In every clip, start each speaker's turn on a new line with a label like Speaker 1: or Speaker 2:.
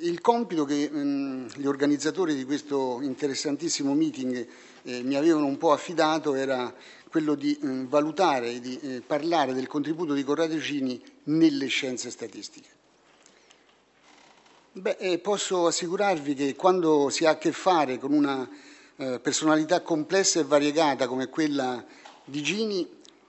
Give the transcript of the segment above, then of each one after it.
Speaker 1: Il compito che ehm, gli organizzatori di questo interessantissimo meeting eh, mi avevano un po' affidato era quello di ehm, valutare e di eh, parlare del contributo di Corrado Gini nelle scienze statistiche. Beh, eh, posso assicurarvi che quando si ha a che fare con una personalità complessa e variegata come quella di Gini,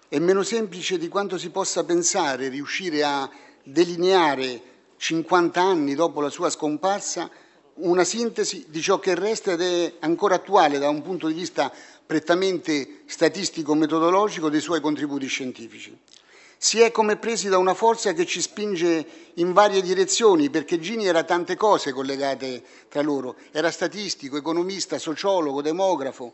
Speaker 1: è meno semplice di quanto si possa pensare riuscire a delineare 50 anni dopo la sua scomparsa, una sintesi di ciò che resta ed è ancora attuale da un punto di vista prettamente statistico-metodologico dei suoi contributi scientifici. Si è come presi da una forza che ci spinge in varie direzioni, perché Gini era tante cose collegate tra loro. Era statistico, economista, sociologo, demografo.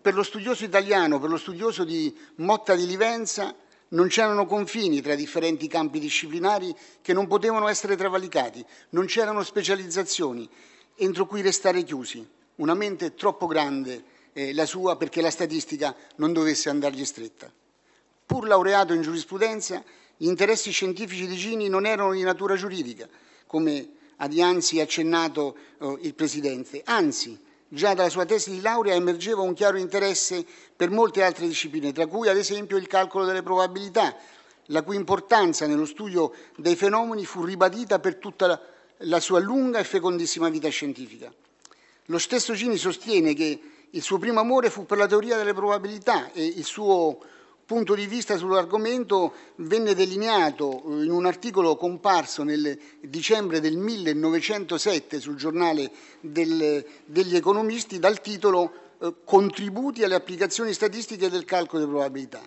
Speaker 1: Per lo studioso italiano, per lo studioso di Motta di Livenza, non c'erano confini tra i differenti campi disciplinari che non potevano essere travalicati, non c'erano specializzazioni entro cui restare chiusi. Una mente troppo grande, eh, la sua, perché la statistica non dovesse andargli stretta. Pur laureato in giurisprudenza, gli interessi scientifici di Gini non erano di natura giuridica, come ha dianzi accennato eh, il Presidente, anzi Già dalla sua tesi di laurea emergeva un chiaro interesse per molte altre discipline, tra cui ad esempio il calcolo delle probabilità, la cui importanza nello studio dei fenomeni fu ribadita per tutta la sua lunga e fecondissima vita scientifica. Lo stesso Gini sostiene che il suo primo amore fu per la teoria delle probabilità e il suo punto di vista sull'argomento venne delineato eh, in un articolo comparso nel dicembre del 1907 sul giornale del, degli economisti dal titolo eh, Contributi alle applicazioni statistiche del calcolo di probabilità.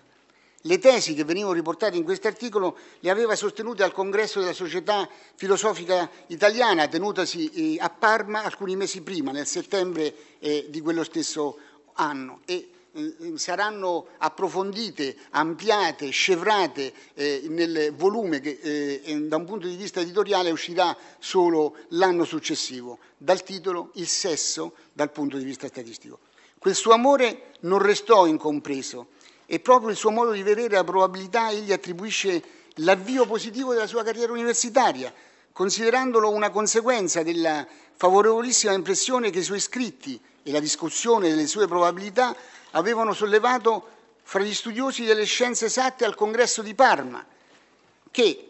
Speaker 1: Le tesi che venivano riportate in questo articolo le aveva sostenute al congresso della Società Filosofica Italiana tenutasi eh, a Parma alcuni mesi prima, nel settembre di quello stesso anno. E Mm, mm, saranno approfondite, ampliate, scevrate eh, nel volume che eh, da un punto di vista editoriale uscirà solo l'anno successivo, dal titolo Il sesso dal punto di vista statistico. Quel suo amore non restò incompreso e proprio il suo modo di vedere la probabilità egli attribuisce l'avvio positivo della sua carriera universitaria, considerandolo una conseguenza della favorevolissima impressione che i suoi scritti e la discussione delle sue probabilità avevano sollevato fra gli studiosi delle scienze esatte al congresso di Parma, che,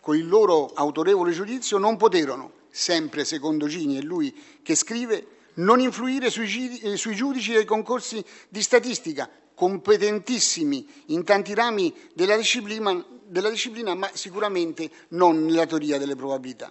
Speaker 1: con il loro autorevole giudizio, non poterono, sempre secondo Gini e lui che scrive, non influire sui, eh, sui giudici dei concorsi di statistica, competentissimi in tanti rami della disciplina, della disciplina, ma sicuramente non nella teoria delle probabilità.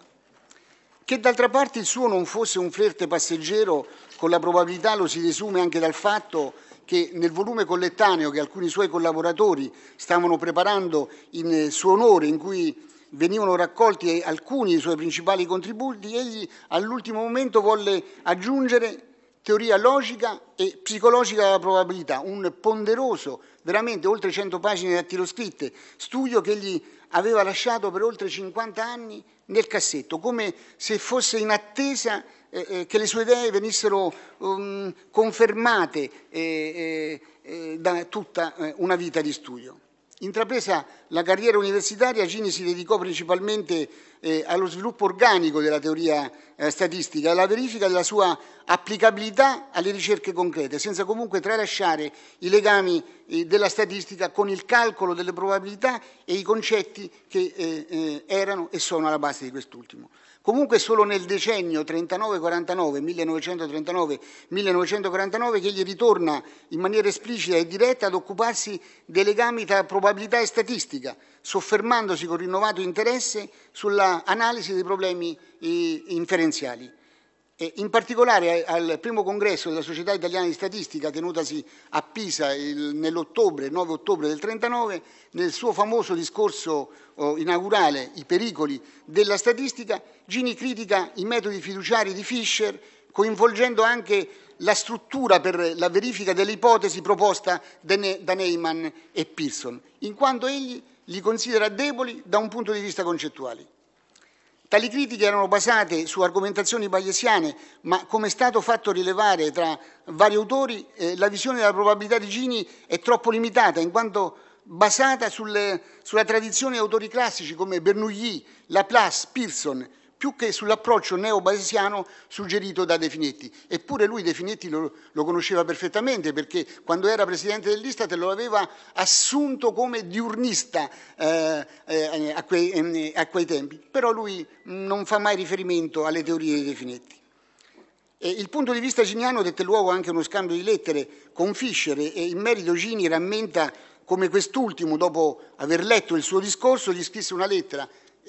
Speaker 1: Che d'altra parte il suo non fosse un flirte passeggero con la probabilità lo si desume anche dal fatto che nel volume collettaneo che alcuni suoi collaboratori stavano preparando in eh, suo onore, in cui venivano raccolti alcuni dei suoi principali contributi, egli all'ultimo momento volle aggiungere teoria logica e psicologica della probabilità, un ponderoso, veramente oltre 100 pagine dattiloscritte, studio che egli aveva lasciato per oltre 50 anni nel cassetto, come se fosse in attesa eh, eh, che le sue idee venissero um, confermate eh, eh, da tutta una vita di studio. Intrapresa la carriera universitaria Gini si dedicò principalmente eh, allo sviluppo organico della teoria eh, statistica e alla verifica della sua applicabilità alle ricerche concrete, senza comunque tralasciare i legami eh, della statistica con il calcolo delle probabilità e i concetti che eh, eh, erano e sono alla base di quest'ultimo. Comunque solo nel decennio 39-49, 1939-1949, che egli ritorna in maniera esplicita e diretta ad occuparsi dei legami tra probabilità e statistica politica, soffermandosi con rinnovato interesse sull'analisi dei problemi eh, inferenziali. In particolare al primo congresso della Società Italiana di Statistica tenutasi a Pisa nell'ottobre, 9 ottobre del 1939, nel suo famoso discorso oh, inaugurale I pericoli della statistica, Gini critica i metodi fiduciari di Fischer coinvolgendo anche la struttura per la verifica delle ipotesi proposta da Neyman e Pearson, in quanto egli li considera deboli da un punto di vista concettuale. Tali critiche erano basate su argomentazioni bayesiane, ma come è stato fatto rilevare tra vari autori, eh, la visione della probabilità di Gini è troppo limitata, in quanto basata sulle, sulla tradizione di autori classici come Bernoulli, Laplace, Pearson, più che sull'approccio neobasiano suggerito da De Finetti. Eppure lui De Finetti lo, lo, conosceva perfettamente perché quando era presidente dell'Istat lo aveva assunto come diurnista eh, eh, a, quei, eh, a, quei, tempi, però lui non fa mai riferimento alle teorie di De Finetti. E il punto di vista giniano dette luogo anche a uno scambio di lettere con Fischer e in merito Gini rammenta come quest'ultimo, dopo aver letto il suo discorso, gli scrisse una lettera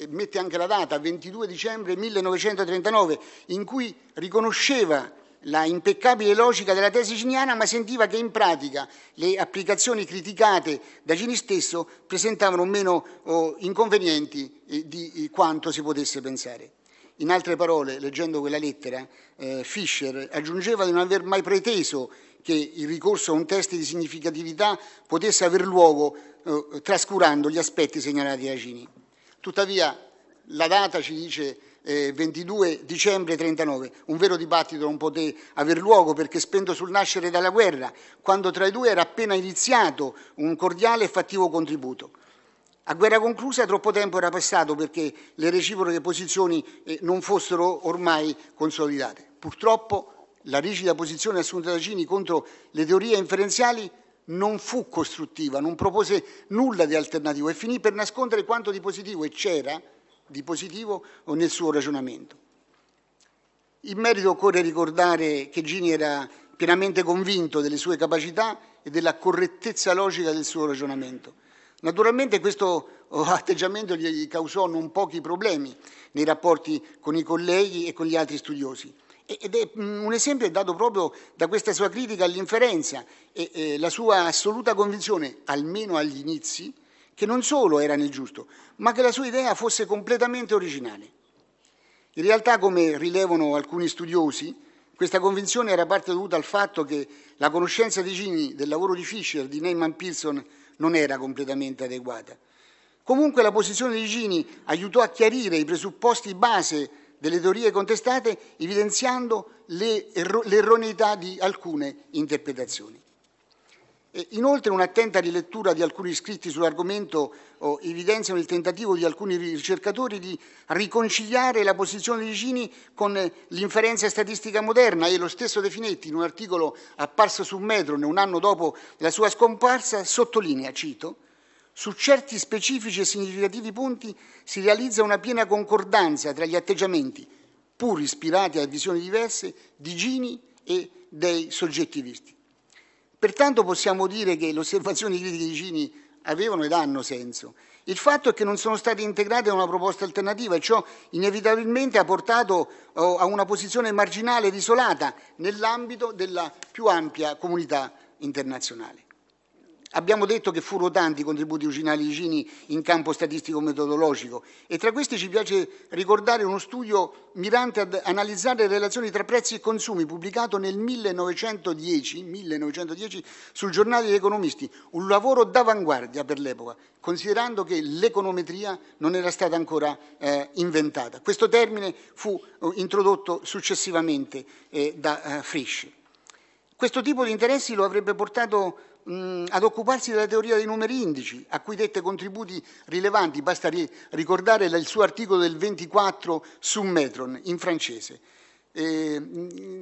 Speaker 1: mette anche la data, 22 dicembre 1939, in cui riconosceva la impeccabile logica della tesi ciniana, ma sentiva che in pratica le applicazioni criticate da Cini stesso presentavano meno oh, inconvenienti eh, di eh, quanto si potesse pensare. In altre parole, leggendo quella lettera, eh, Fischer aggiungeva di non aver mai preteso che il ricorso a un test di significatività potesse aver luogo oh, trascurando gli aspetti segnalati da Cini. Tuttavia la data ci dice eh, 22 dicembre 39, un vero dibattito non poté aver luogo perché spento sul nascere dalla guerra, quando tra i due era appena iniziato un cordiale e fattivo contributo. A guerra conclusa troppo tempo era passato perché le reciproche posizioni eh, non fossero ormai consolidate. Purtroppo la rigida posizione assunta da Cini contro le teorie inferenziali non fu costruttiva, non propose nulla di alternativo e finì per nascondere quanto di positivo e c'era di positivo nel suo ragionamento. In merito occorre ricordare che Gini era pienamente convinto delle sue capacità e della correttezza logica del suo ragionamento. Naturalmente questo atteggiamento gli causò non pochi problemi nei rapporti con i colleghi e con gli altri studiosi. Ed è mm, un esempio è dato proprio da questa sua critica all'inferenza e, la sua assoluta convinzione, almeno agli inizi, che non solo era nel giusto, ma che la sua idea fosse completamente originale. In realtà, come rilevano alcuni studiosi, questa convinzione era parte dovuta al fatto che la conoscenza di Gini del lavoro di Fischer, di Neyman Pearson, non era completamente adeguata. Comunque la posizione di Gini aiutò a chiarire i presupposti base delle teorie contestate evidenziando l'erroneità di alcune interpretazioni. inoltre un'attenta rilettura di alcuni scritti sull'argomento oh, evidenziano il tentativo di alcuni ricercatori di riconciliare la posizione di Gini con eh, l'inferenza statistica moderna e lo stesso De Finetti in un articolo apparso su Metron un anno dopo la sua scomparsa sottolinea, cito, su certi specifici e significativi punti si realizza una piena concordanza tra gli atteggiamenti, pur ispirati a visioni diverse, di Gini e dei soggetti visti. Pertanto possiamo dire che le osservazioni critiche di Gini avevano ed hanno senso. Il fatto è che non sono state integrate a una proposta alternativa e ciò inevitabilmente ha portato eh, a una posizione marginale ed isolata nell'ambito della più ampia comunità internazionale. Abbiamo detto che furono tanti i contributi ucinali vicini in campo statistico-metodologico e tra questi ci piace ricordare uno studio mirante ad analizzare le relazioni tra prezzi e consumi pubblicato nel 1910, 1910 sul giornale degli economisti, un lavoro d'avanguardia per l'epoca, considerando che l'econometria non era stata ancora eh, inventata. Questo termine fu eh, introdotto successivamente eh, da eh, Frisch. Questo tipo di interessi lo avrebbe portato mh, mm, ad occuparsi della teoria dei numeri indici, a cui dette contributi rilevanti, basta ri- ricordare il suo articolo del 24 su Metron in francese. Eh,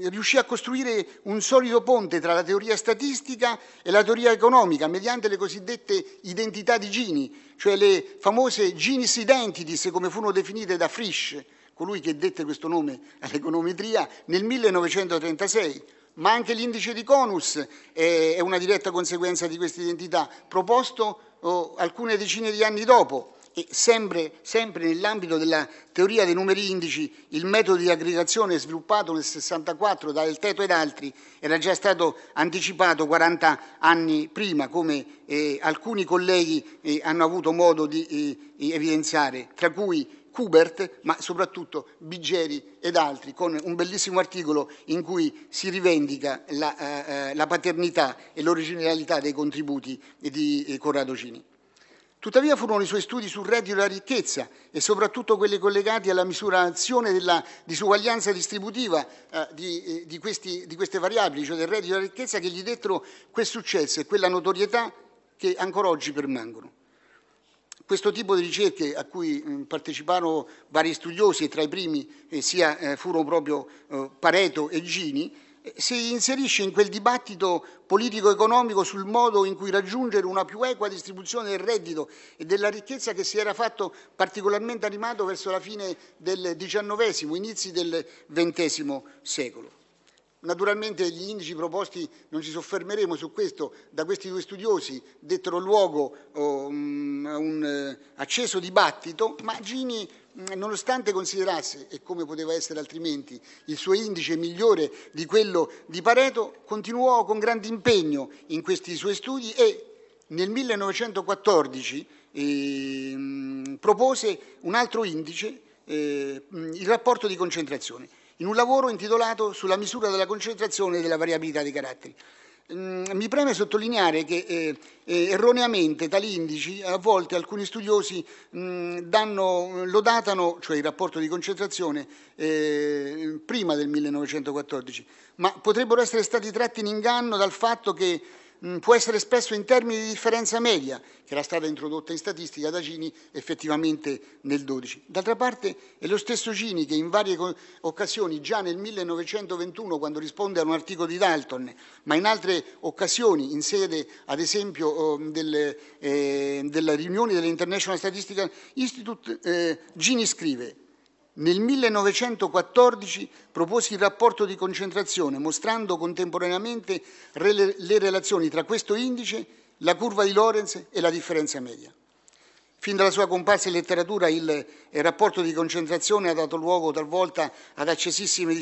Speaker 1: riuscì a costruire un solido ponte tra la teoria statistica e la teoria economica mediante le cosiddette identità di Gini, cioè le famose Ginis Identities come furono definite da Frisch, colui che dette questo nome all'econometria, nel 1936 ma anche l'indice di Conus è una diretta conseguenza di questa identità, proposto oh, alcune decine di anni dopo. E sempre, sempre nell'ambito della teoria dei numeri indici, il metodo di aggregazione sviluppato nel 64 da El Teto ed altri era già stato anticipato 40 anni prima, come eh, alcuni colleghi eh, hanno avuto modo di eh, evidenziare, tra cui Kubert, ma soprattutto Biggeri ed altri, con un bellissimo articolo in cui si rivendica la, eh, eh la paternità e l'originalità dei contributi di eh, Corrado Cini. Tuttavia furono i suoi studi sul reddito e la ricchezza e soprattutto quelli collegati alla misurazione della disuguaglianza distributiva eh, di, eh, di, questi, di queste variabili, cioè del reddito e della ricchezza, che gli dettero quel successo e quella notorietà che ancora oggi permangono. Questo tipo di ricerche a cui parteciparono vari studiosi e tra i primi eh, sia, eh, furono proprio eh, Pareto e Gini, si inserisce in quel dibattito politico-economico sul modo in cui raggiungere una più equa distribuzione del reddito e della ricchezza che si era fatto particolarmente animato verso la fine del XIX, inizi del XX secolo. Naturalmente gli indici proposti non ci soffermeremo su questo, da questi due studiosi dettero luogo a oh, mm, un eh, acceso dibattito, ma Gini mm, nonostante considerasse, e come poteva essere altrimenti, il suo indice migliore di quello di Pareto, continuò con grande impegno in questi suoi studi e nel 1914 eh, propose un altro indice, eh, mm, il rapporto di concentrazione in un lavoro intitolato Sulla misura della concentrazione e della variabilità dei caratteri. Mm, mi preme sottolineare che eh, eh, erroneamente tali indici a volte alcuni studiosi mh, mm, danno, lo datano, cioè il rapporto di concentrazione, eh, prima del 1914, ma potrebbero essere stati tratti in inganno dal fatto che Mm, può essere espresso in termini di differenza media, che era stata introdotta in statistica da Gini effettivamente nel 12. D'altra parte è lo stesso Gini che in varie occasioni, già nel 1921 quando risponde a un articolo di Dalton, ma in altre occasioni, in sede ad esempio oh, del, eh, della riunione dell'International Statistical Institute, eh, Gini scrive nel 1914 proposi il rapporto di concentrazione, mostrando contemporaneamente le relazioni tra questo indice, la curva di Lorenz e la differenza media. Fin dalla sua comparsa in letteratura il eh, rapporto di concentrazione ha dato luogo talvolta ad accesissime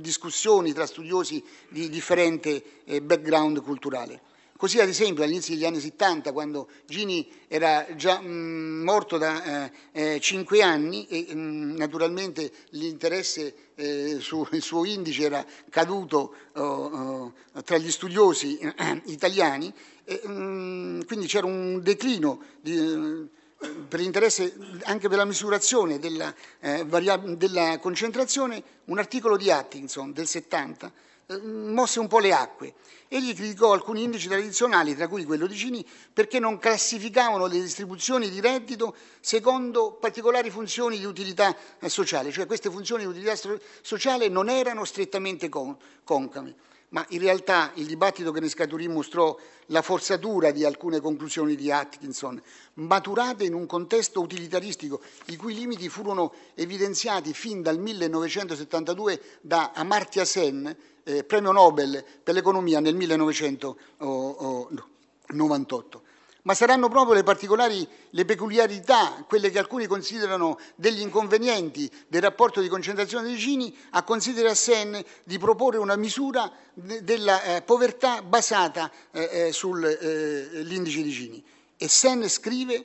Speaker 1: discussioni tra studiosi di differente eh, background culturale. Così ad esempio all'inizio degli anni 70, quando Gini era già mh, mm, morto da eh, 5 eh, anni e mh, mm, naturalmente l'interesse eh, sul suo indice era caduto oh, oh, tra gli studiosi eh, italiani, e, mh, mm, quindi c'era un declino di, eh, per l'interesse anche per la misurazione della, eh, variab- della concentrazione, un articolo di Atkinson del 70 eh, mosse un po' le acque. Egli criticò alcuni indici tradizionali, tra cui quello di Cini, perché non classificavano le distribuzioni di reddito secondo particolari funzioni di utilità eh, sociale, cioè queste funzioni di utilità sociale non erano strettamente concame ma in realtà il dibattito che ne scaturì mostrò la forzatura di alcune conclusioni di Atkinson, maturate in un contesto utilitaristico i cui limiti furono evidenziati fin dal 1972 da Amartya Sen, eh, premio Nobel per l'economia nel 1998 ma saranno proprio le particolari, le peculiarità, quelle che alcuni considerano degli inconvenienti del rapporto di concentrazione dei cini, a considerare a Sen di proporre una misura della eh, povertà basata eh, sull'indice eh, eh di Gini. E Sen scrive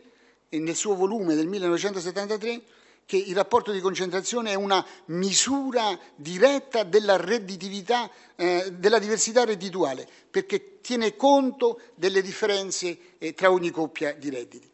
Speaker 1: nel suo volume del 1973 che il rapporto di concentrazione è una misura diretta della redditività, eh, della diversità reddituale, perché tiene conto delle differenze eh, tra ogni coppia di redditi.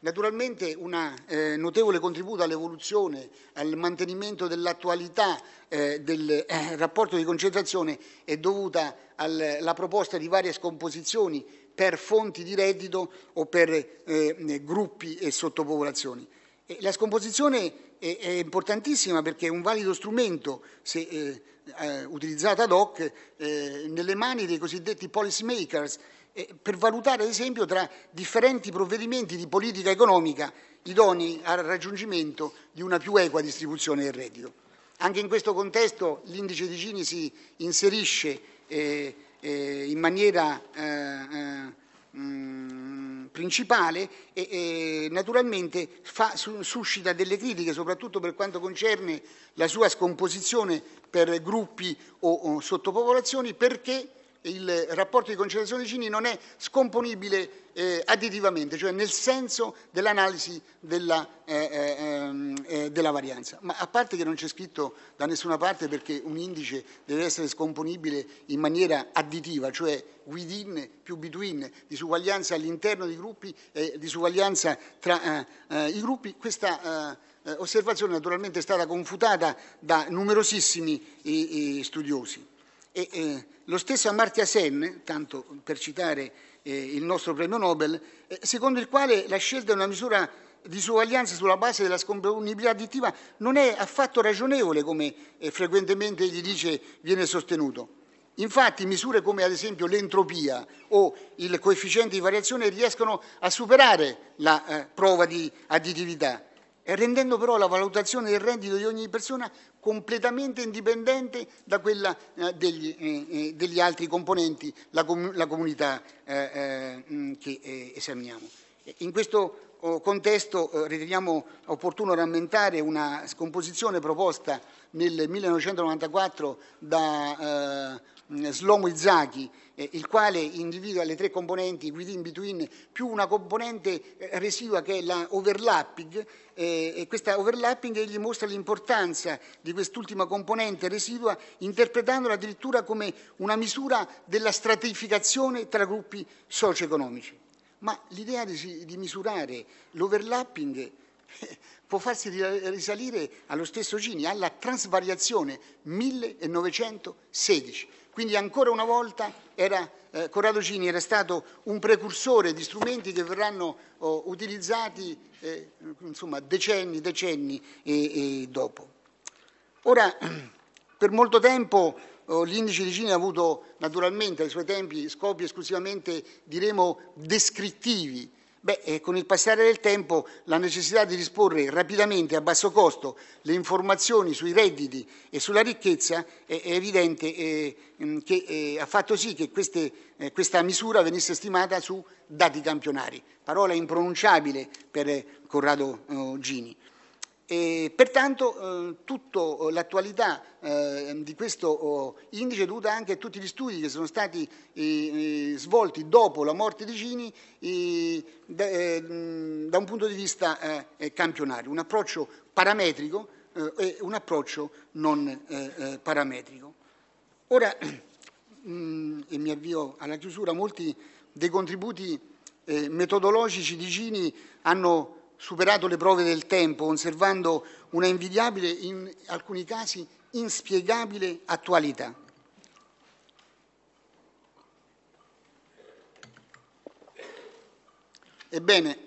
Speaker 1: Naturalmente un eh, notevole contributo all'evoluzione, al mantenimento dell'attualità eh, del eh, rapporto di concentrazione è dovuta alla proposta di varie scomposizioni per fonti di reddito o per eh, gruppi e sottopopolazioni. Eh, la scomposizione è, importantissima perché è un valido strumento, se eh, eh, utilizzato ad hoc, nelle mani dei cosiddetti policy makers, per valutare ad esempio tra differenti provvedimenti di politica economica idonei al raggiungimento di una più equa distribuzione del reddito. Anche in questo contesto l'indice di Gini si inserisce in maniera mm, principale e, e naturalmente fa, suscita delle critiche, soprattutto per quanto concerne la sua scomposizione per gruppi o, o sottopopolazioni, perché il rapporto di concentrazione dei cini non è scomponibile eh, additivamente, cioè nel senso dell'analisi della, eh, eh, ehm, eh, della, varianza. Ma a parte che non c'è scritto da nessuna parte perché un indice deve essere scomponibile in maniera additiva, cioè within più between, disuguaglianza all'interno dei gruppi e disuguaglianza tra eh, eh, i gruppi, questa osservazione naturalmente è stata confutata da numerosissimi studiosi. E, eh, lo stesso Amartya Sen, tanto per citare eh, il nostro premio Nobel, eh, secondo il quale la scelta di una misura di disuguaglianza sulla base della scomponibilità additiva non è affatto ragionevole come eh, frequentemente gli dice viene sostenuto. Infatti misure come ad esempio l'entropia o il coefficiente di variazione riescono a superare la eh, prova di additività rendendo però la valutazione del reddito di ogni persona completamente indipendente da quella eh, degli, eh, eh, degli altri componenti, la, com la comunità che esaminiamo. In questo eh, contesto eh, riteniamo opportuno rammentare una scomposizione proposta nel 1994 da eh, Slomo Izaki, eh, il quale individua le tre componenti within between più una componente eh, residua che è la overlapping eh, e questa overlapping egli mostra l'importanza di quest'ultima componente residua interpretandola addirittura come una misura della stratificazione tra gruppi socio-economici ma l'idea di, di misurare l'overlapping eh, può farsi risalire allo stesso Gini, alla transvariazione 1916. Quindi ancora una volta era, eh, Corrado Gini era stato un precursore di strumenti che verranno oh, utilizzati eh, insomma, decenni, decenni e, decenni dopo. Ora, per molto tempo eh, l'indice di Gini ha avuto naturalmente ai suoi tempi scopi esclusivamente, diremo, descrittivi. Beh, eh, con il passare del tempo la necessità di disporre rapidamente a basso costo le informazioni sui redditi e sulla ricchezza è, è evidente eh, che eh, ha fatto sì che queste, eh, questa misura venisse stimata su dati campionari, parola impronunciabile per Corrado Gini. E pertanto eh, tutta eh, l'attualità eh, di questo oh, indice è dovuta anche a tutti gli studi che sono stati eh, eh svolti dopo la morte di Gini eh, da, da, un punto di vista campionario, un approccio parametrico e un approccio non parametrico. Ora, mh, e mi avvio alla chiusura, molti dei contributi metodologici di Gini hanno superato le prove del tempo, conservando una invidiabile, in alcuni casi inspiegabile attualità. Ebbene,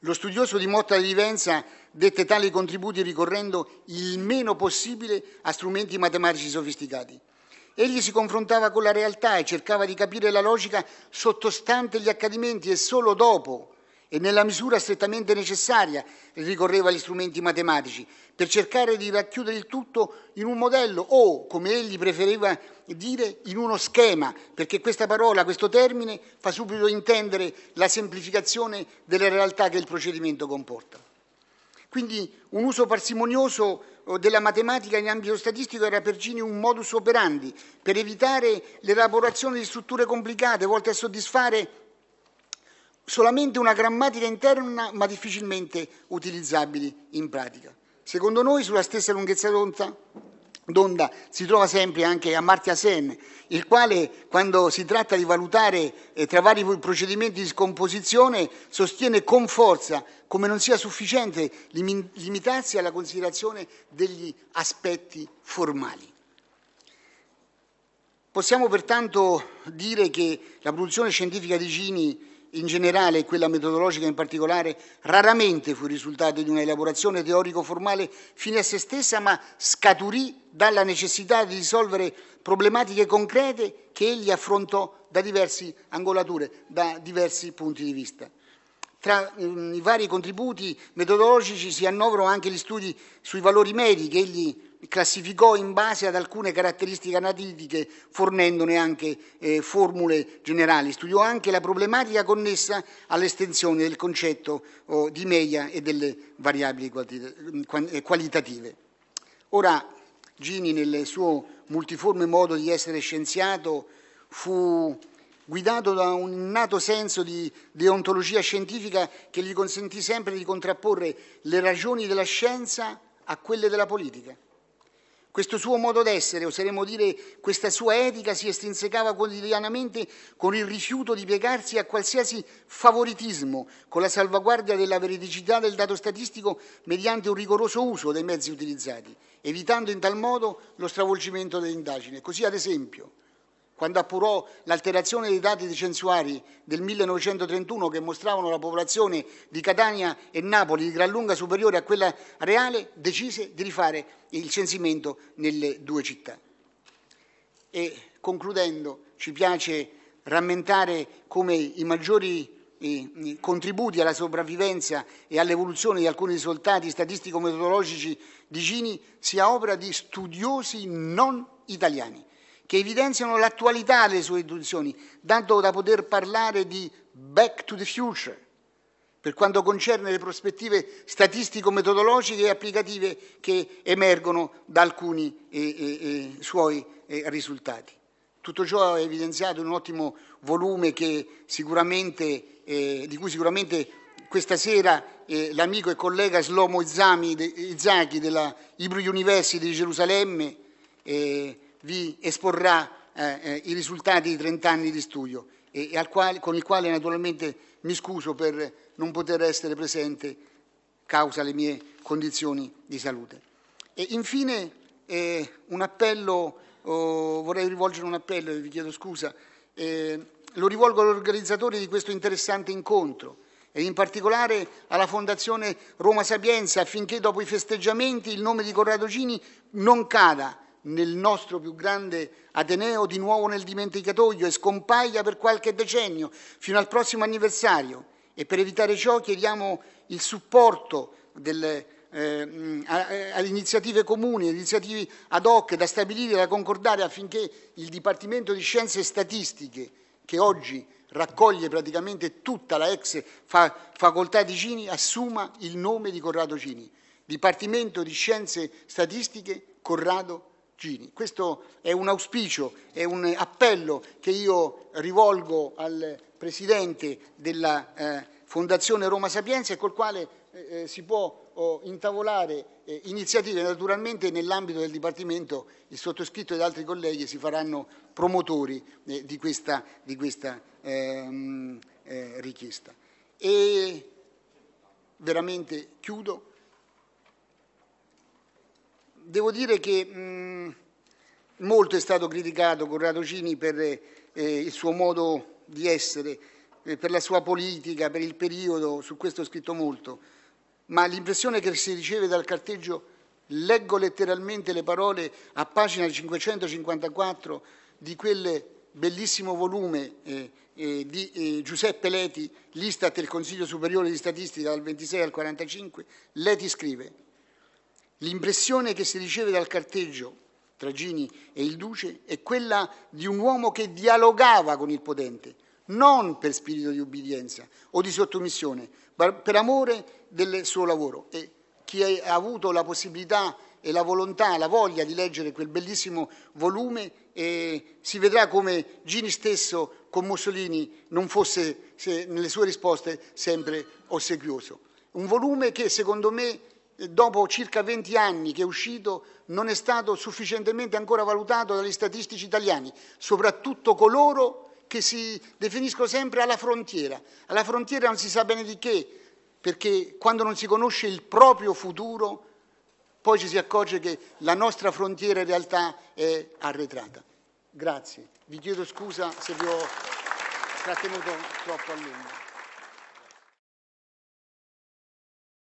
Speaker 1: lo studioso di Motta di Vivenza dette tali contributi ricorrendo il meno possibile a strumenti matematici sofisticati. Egli si confrontava con la realtà e cercava di capire la logica sottostante gli accadimenti e solo dopo e nella misura strettamente necessaria ricorreva agli strumenti matematici per cercare di racchiudere il tutto in un modello o, come egli preferiva dire, in uno schema, perché questa parola, questo termine fa subito intendere la semplificazione delle realtà che il procedimento comporta. Quindi un uso parsimonioso eh, della matematica in ambito statistico era per Gini un modus operandi per evitare l'elaborazione di strutture complicate volte a soddisfare solamente una grammatica interna ma difficilmente utilizzabili in pratica. Secondo noi sulla stessa lunghezza d'onda, d'onda si trova sempre anche Amartya Sen, il quale quando si tratta di valutare eh, tra vari procedimenti di scomposizione sostiene con forza come non sia sufficiente lim- limitarsi alla considerazione degli aspetti formali. Possiamo pertanto dire che la produzione scientifica di Gini in generale e quella metodologica in particolare raramente fu il risultato di una elaborazione teorico-formale fine a se stessa, ma scaturì dalla necessità di risolvere problematiche concrete che egli affrontò da diverse angolature, da diversi punti di vista. Tra i vari contributi metodologici si annoverano anche gli studi sui valori medi che egli classificò in base ad alcune caratteristiche analitiche, fornendone anche eh, formule generali. Studiò anche la problematica connessa all'estensione del concetto oh, di media e delle variabili eh, qualitative. Ora, Gini, nel suo multiforme modo di essere scienziato, fu guidato da un innato senso di deontologia scientifica che gli consentì sempre di contrapporre le ragioni della scienza a quelle della politica. Questo suo modo d'essere, oseremmo dire questa sua etica, si estrinsecava quotidianamente con il rifiuto di piegarsi a qualsiasi favoritismo, con la salvaguardia della veridicità del dato statistico mediante un rigoroso uso dei mezzi utilizzati, evitando in tal modo lo stravolgimento dell'indagine. Così, ad esempio, quando appurò l'alterazione dei dati censuari del 1931 che mostravano la popolazione di Catania e Napoli di gran lunga superiore a quella reale, decise di rifare il censimento nelle due città. E concludendo, ci piace rammentare come i maggiori contributi alla sopravvivenza e all'evoluzione di alcuni risultati statistico-metodologici di Gini sia opera di studiosi non italiani, che evidenziano l'attualità delle sue intuizioni, tanto da poter parlare di back to the future per quanto concerne le prospettive statistico-metodologiche e applicative che emergono da alcuni eh, eh, eh suoi eh, risultati. Tutto ciò è evidenziato in un ottimo volume eh, di cui sicuramente questa sera eh, l'amico e collega Slomo Izami, Izaki della Hebrew University di Gerusalemme vi esporrà eh, eh, i risultati di 30 anni di studio e, e quale, con il quale naturalmente mi scuso per non poter essere presente causa le mie condizioni di salute. E infine eh, un appello, oh, vorrei rivolgere un appello, vi chiedo scusa, eh, lo rivolgo all'organizzatore di questo interessante incontro e in particolare alla Fondazione Roma Sapienza affinché dopo i festeggiamenti il nome di Corrado Cini non cada nel nostro più grande Ateneo di nuovo nel dimenticatoio e scompaia per qualche decennio, fino al prossimo anniversario. E per evitare ciò chiediamo il supporto delle, eh, mm, alle iniziative comuni, alle iniziative ad hoc da stabilire, da concordare affinché il Dipartimento di Scienze Statistiche, che oggi raccoglie praticamente tutta la ex facoltà di Cini, assuma il nome di Corrado Cini, Dipartimento di Scienze Statistiche Corrado Cini. Gini. Questo è un auspicio, è un appello che io rivolgo al Presidente della eh, Fondazione Roma Sapienza e col quale eh, eh si può oh, intavolare eh, iniziative. Naturalmente nell'ambito del Dipartimento il sottoscritto ed altri colleghi si faranno promotori eh, di questa, di questa ehm, eh, richiesta. E veramente chiudo devo dire che mh, mm, molto è stato criticato Corrado Cini per eh, eh, il suo modo di essere, eh, per la sua politica, per il periodo, su questo ho scritto molto, ma l'impressione che si riceve dal carteggio, leggo letteralmente le parole a pagina 554 di quel bellissimo volume eh, eh, di eh, Giuseppe Leti, l'Istat e il Consiglio Superiore di Statistica dal 26 al 45, Leti scrive L'impressione che si riceve dal carteggio tra Gini e il duce è quella di un uomo che dialogava con il potente, non per spirito di ubbidienza o di sottomissione, ma per amore del suo lavoro. E chi ha avuto la possibilità e la volontà, la voglia di leggere quel bellissimo volume, eh, si vedrà come Gini stesso con Mussolini non fosse se, nelle sue risposte sempre ossequioso. Un volume che secondo me eh, dopo circa 20 anni che è uscito, non è stato sufficientemente ancora valutato dagli statistici italiani, soprattutto coloro che si definiscono sempre alla frontiera. Alla frontiera non si sa bene di che, perché quando non si conosce il proprio futuro, poi ci si accorge che la nostra frontiera in realtà è arretrata. Grazie. Vi chiedo scusa se vi ho trattenuto troppo a lungo.